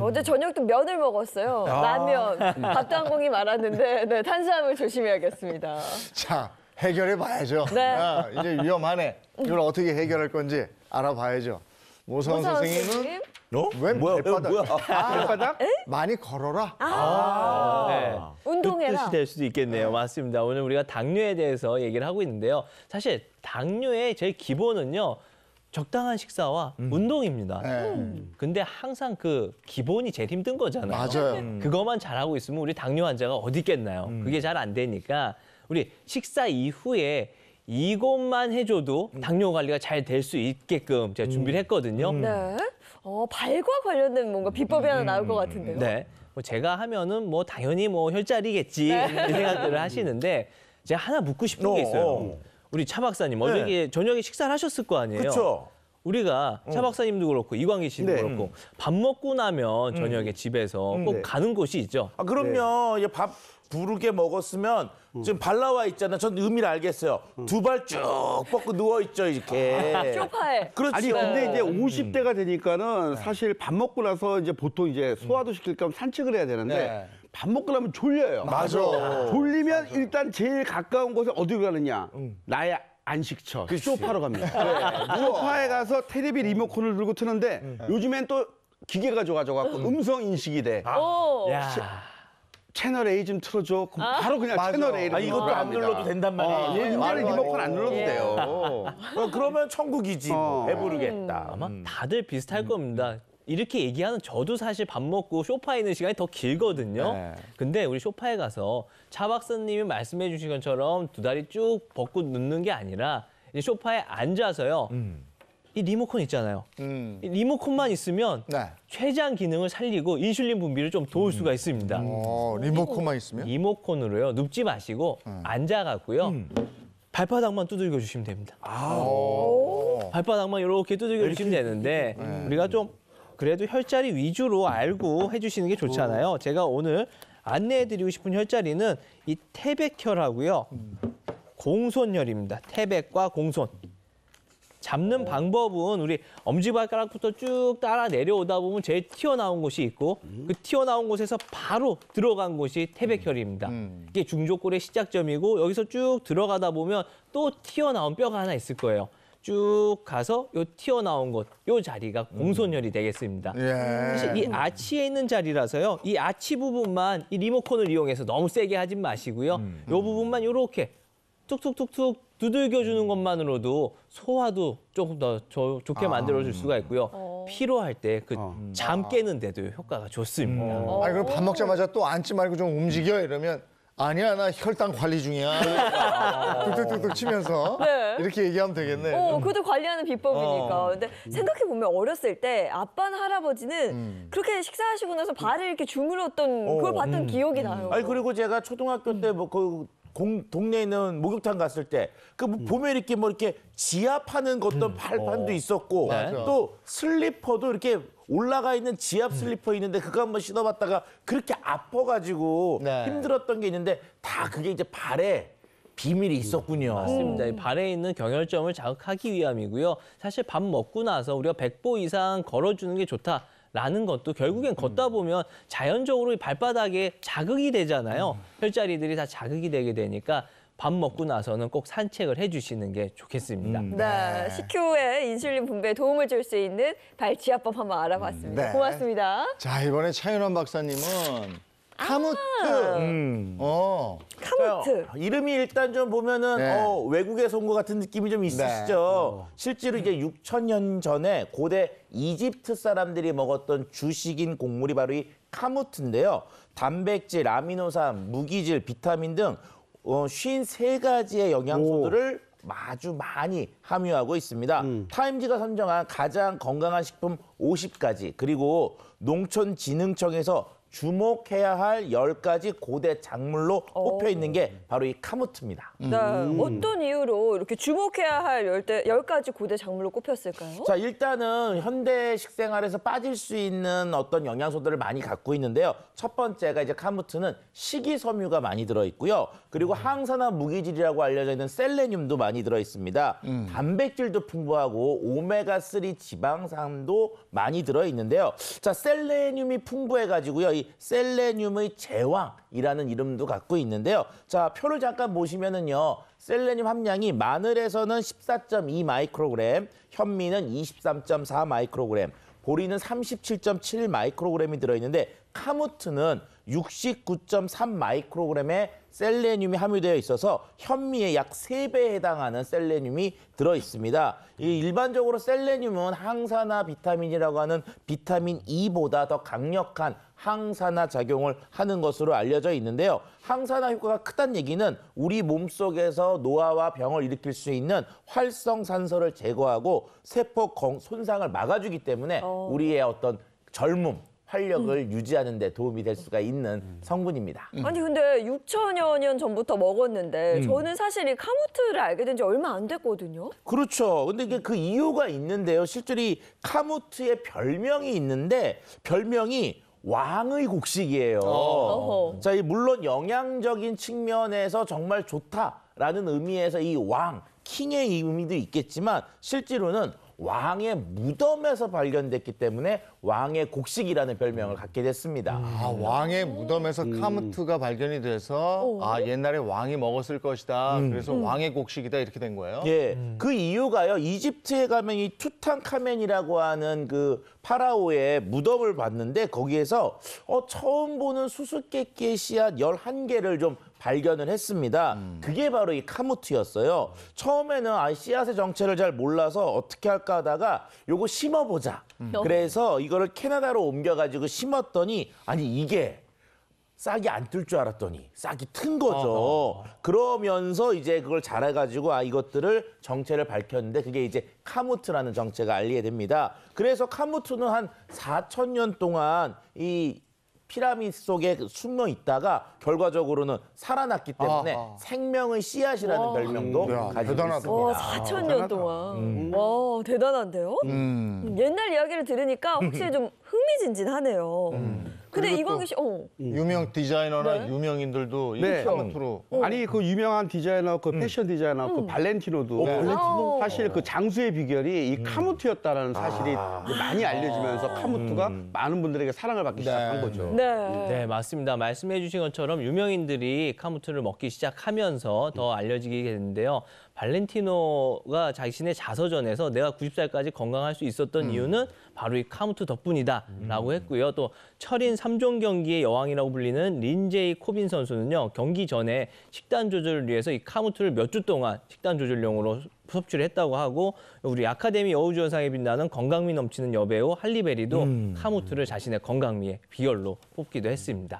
음. 어제 저녁도 면을 먹었어요. 아. 라면. 밥도 한 공기 말았는데 네, 탄수화물 조심해야겠습니다. 자, 해결해 봐야죠. 네. 아, 이제 위험하네. 이걸 어떻게 해결할 건지 알아봐야죠. 모성 선생님은 어? 웬 뭐야? 어, 발바닥? 뭐야? 아, 아. 발바닥? 많이 걸어라. 아, 아. 네. 운동해라. 그 뜻이 될 수도 있겠네요. 네. 맞습니다. 오늘 우리가 당뇨에 대해서 얘기를 하고 있는데요. 사실 당뇨의 제일 기본은요. 적당한 식사와 음. 운동입니다. 네. 음. 근데 항상 그 기본이 제일 힘든 거잖아요. 맞아요. 음. 그것만 잘하고 있으면 우리 당뇨 환자가 어디 있겠나요? 그게 잘 안 되니까 우리 식사 이후에 이것만 해줘도 당뇨 관리가 잘 될 수 있게끔 제가 준비를 했거든요. 네. 어, 발과 관련된 뭔가 비법이 하나 나올 것 같은데요. 네. 뭐 제가 하면은 뭐 당연히 뭐 혈자리겠지 네. 이 생각들을 하시는데 제가 하나 묻고 싶은 게 어, 있어요. 어. 우리 차 박사님 어저께 뭐 네. 저녁에 식사를 하셨을 거 아니에요? 그렇죠. 우리가 차 음. 박사님도 그렇고 이광희 씨도 네. 그렇고 밥 먹고 나면 음. 저녁에 집에서 음. 꼭 네. 가는 곳이 있죠. 아 그럼요. 네. 이밥 부르게 먹었으면 지금 발라와 있잖아. 전 의미를 알겠어요. 두 발 쭉 뻗고 누워 있죠 이렇게. 아, 아, 쇼파에. 그렇죠. 아니 근데 이제 50대가 되니까는 네. 사실 밥 먹고 나서 이제 보통 이제 소화도 시킬 겸 산책을 해야 되는데 네. 밥 먹고 나면 졸려요. 맞아. 졸리면 일단 제일 가까운 곳에 어디로 가느냐? 나의 안식처 쇼파로 갑니다. 쇼파에 네. 가서 테레비 리모컨을 들고 트는데 네. 요즘엔 또 기계가 좋아져갖고 음성 인식이 돼. 아. 오. 채널 A 좀 틀어줘. 그럼 아. 바로 그냥 채널 A를. 아, 이것도 안 눌러도 된단 말이에요. 어, 예, 옛날에 리모컨 안 예. 눌러도 예. 돼요. 어, 그러면 천국이지 뭐. 어. 배부르겠다. 음. 음. 아마 다들 비슷할 음. 겁니다. 이렇게 얘기하는 저도 사실 밥 먹고 쇼파에 있는 시간이 더 길거든요. 네. 근데 우리 쇼파에 가서 차 박사님이 말씀해 주신 것처럼 두 다리 쭉 벗고 눕는 게 아니라 이 쇼파에 앉아서요. 음. 이 리모컨 있잖아요. 음. 이 리모컨만 있으면 네. 췌장 기능을 살리고 인슐린 분비를 좀 도울 음. 수가 있습니다. 오, 음. 어, 리모컨만 있으면? 리모컨으로요. 눕지 마시고 음. 앉아갖고요. 음. 발바닥만 두들겨 주시면 됩니다. 아 발바닥만 이렇게 두들겨 주시면 되는데 네. 우리가 좀 그래도 혈자리 위주로 알고 해주시는 게 좋잖아요. 어. 제가 오늘 안내해드리고 싶은 혈자리는 이 태백혈하고요. 공손혈입니다. 태백과 공손. 잡는 어. 방법은 우리 엄지발가락부터 쭉 따라 내려오다 보면 제일 튀어나온 곳이 있고 음. 그 튀어나온 곳에서 바로 들어간 곳이 태백혈입니다. 음. 음. 이게 중족골의 시작점이고 여기서 쭉 들어가다 보면 또 튀어나온 뼈가 하나 있을 거예요. 쭉 가서 요 튀어나온 곳, 요 자리가 공손혈이 되겠습니다. 예. 사실 이 아치에 있는 자리라서요. 이 아치 부분만 이 리모컨을 이용해서 너무 세게 하지 마시고요. 음, 요 음. 부분만 요렇게 툭툭툭툭 두들겨주는 것만으로도 소화도 조금 더 조, 좋게 아. 만들어줄 수가 있고요. 피로할 어. 때그 어. 잠 깨는 데도 효과가 좋습니다. 음. 아니 그럼 밥 먹자마자 또 앉지 말고 좀 움직여 이러면 아니야 나 혈당 관리 중이야 뚝뚝뚝뚝 치면서 네. 이렇게 얘기하면 되겠네 어, 그것도 관리하는 비법이니까 어. 근데 생각해보면 어렸을 때 아빠나 할아버지는 음. 그렇게 식사하시고 나서 발을 이렇게 주물렀던 어. 그걸 봤던 음. 기억이 음. 나요 아니 그리고 제가 초등학교 때 뭐그 공, 동네에 있는 목욕탕 갔을 때그 보면 뭐 음. 이렇게 뭐 이렇게 지압 하는 것도 음. 발판도 어. 있었고 네. 또 슬리퍼도 이렇게 올라가 있는 지압 음. 슬리퍼 있는데 그거 한번 신어봤다가 그렇게 아파가지고 네. 힘들었던 게 있는데 다 그게 이제 발에 비밀이 있었군요. 맞습니다. 이 발에 있는 경혈점을 자극하기 위함이고요. 사실 밥 먹고 나서 우리가 100보 이상 걸어주는 게 좋다. 라는 것도 결국엔 음, 음. 걷다 보면 자연적으로 발바닥에 자극이 되잖아요. 음, 혈자리들이 다 자극이 되게 되니까 밥 먹고 나서는 꼭 산책을 해주시는 게 좋겠습니다. 음. 네, 네. 식후에 인슐린 분배에 도움을 줄 수 있는 발치압법 한번 알아봤습니다. 음. 네. 고맙습니다. 자, 이번에 차윤환 박사님은 카무트. 아. 음. 음. 어. 카무트. 이름이 일단 좀 보면은 네. 어, 외국에서 온 것 같은 느낌이 좀 있으시죠. 네. 어. 실제로 이제 6천년 전에 고대 이집트 사람들이 먹었던 주식인 곡물이 바로 이 카무트인데요. 단백질, 아미노산, 무기질, 비타민 등 어, 53가지의 영양소들을 오. 아주 많이 함유하고 있습니다. 음. 타임지가 선정한 가장 건강한 식품 50가지 그리고 농촌진흥청에서 주목해야 할 열가지 고대 작물로 어. 꼽혀 있는 게 바로 이 카무트입니다. 네, 어떤 이유로 이렇게 주목해야 할 열대, 열 가지 고대 작물로 꼽혔을까요? 자, 일단은 현대식 생활에서 빠질 수 있는 어떤 영양소들을 많이 갖고 있는데요. 첫 번째가 이제 카무트는 식이섬유가 많이 들어 있고요. 그리고 음. 항산화 무기질이라고 알려져 있는 셀레늄도 많이 들어 있습니다. 음. 단백질도 풍부하고 오메가3 지방산도 많이 들어 있는데요. 자, 셀레늄이 풍부해 가지고요. 셀레늄의 제왕이라는 이름도 갖고 있는데요. 자, 표를 잠깐 보시면은요. 셀레늄 함량이 마늘에서는 14.2 마이크로그램, 현미는 23.4 마이크로그램, 보리는 37.7 마이크로그램이 들어있는데 카무트는 69.3 마이크로그램의 셀레늄이 함유되어 있어서 현미의 약3배에 해당하는 셀레늄이 들어 있습니다. 일반적으로 셀레늄은 항산화 비타민이라고 하는 비타민 E보다 더 강력한 항산화 작용을 하는 것으로 알려져 있는데요. 항산화 효과가 크다는 얘기는 우리 몸속에서 노화와 병을 일으킬 수 있는 활성산소를 제거하고 세포 손상을 막아주기 때문에 어... 우리의 어떤 젊음, 활력을 음. 유지하는 데 도움이 될 수가 있는 성분입니다. 음. 아니 근데 6천여 년 전부터 먹었는데 음. 저는 사실 이 카무트를 알게 된 지 얼마 안 됐거든요. 그렇죠. 근데 이게 그 이유가 있는데요. 실제로 이 카무트의 별명이 있는데 별명이 왕의 곡식이에요. 어허. 자, 물론 영양적인 측면에서 정말 좋다라는 의미에서 이 왕, 킹의 의미도 있겠지만 실제로는 왕의 무덤에서 발견됐기 때문에 왕의 곡식이라는 별명을 갖게 됐습니다. 음. 아, 왕의 무덤에서 음. 카무트가 발견이 돼서 어. 아, 옛날에 왕이 먹었을 것이다. 음. 그래서 왕의 곡식이다 이렇게 된 거예요. 예. 그 이유가요. 이집트에 가면 이 투탕카멘이라고 하는 그 파라오의 무덤을 봤는데 거기에서 어, 처음 보는 수수께끼의 씨앗 11개를 좀 발견을 했습니다. 음. 그게 바로 이 카무트였어요. 처음에는 아, 씨앗의 정체를 잘 몰라서 어떻게 할까 하다가 요거 심어보자. 음. 그래서 이거를 캐나다로 옮겨가지고 심었더니 아니 이게 싹이 안 뜰 줄 알았더니 싹이 튼 거죠. 그러면서 이제 그걸 잘해가지고 아 이것들을 정체를 밝혔는데 그게 이제 카무트라는 정체가 알리게 됩니다. 그래서 카무트는 한 4천 년 동안 이 피라미드 속에 숨어 있다가 결과적으로는 살아났기 때문에 아하. 생명의 씨앗이라는 와. 별명도 음. 야, 가지고 대단하다. 있습니다. 4천 년 동안. 음. 음. 와, 대단한데요? 음. 옛날 이야기를 들으니까 확실히 좀 흥미진진하네요. 음. 근데 이광기 씨, 어. 음. 유명 음. 디자이너나 네. 유명인들도 네. 샤프트로 어. 아니 그 유명한 디자이너 그 음. 패션 디자이너 그 발렌티노도 어, 발렌티노? 아. 사실 그 장수의 비결이 이 카무트였다라는 아. 사실이 많이 알려지면서 아. 카무트가 많은 분들에게 사랑을 받기 네. 시작한 거죠. 네. 네, 맞습니다. 말씀해 주신 것처럼 유명인들이 카무트를 먹기 시작하면서 더 알려지게 됐는데요. 발렌티노가 자신의 자서전에서 내가 90살까지 건강할 수 있었던 이유는 바로 이 카무트 덕분이다라고 했고요. 또 철인 3종 경기의 여왕이라고 불리는 린제이 코빈 선수는요. 경기 전에 식단 조절을 위해서 이 카무트를 몇 주 동안 식단 조절용으로 섭취를 했다고 하고 우리 아카데미 여우주연상에 빛나는 건강미 넘치는 여배우 할리베리도 음. 카무트를 자신의 건강미의 비결로 뽑기도 했습니다.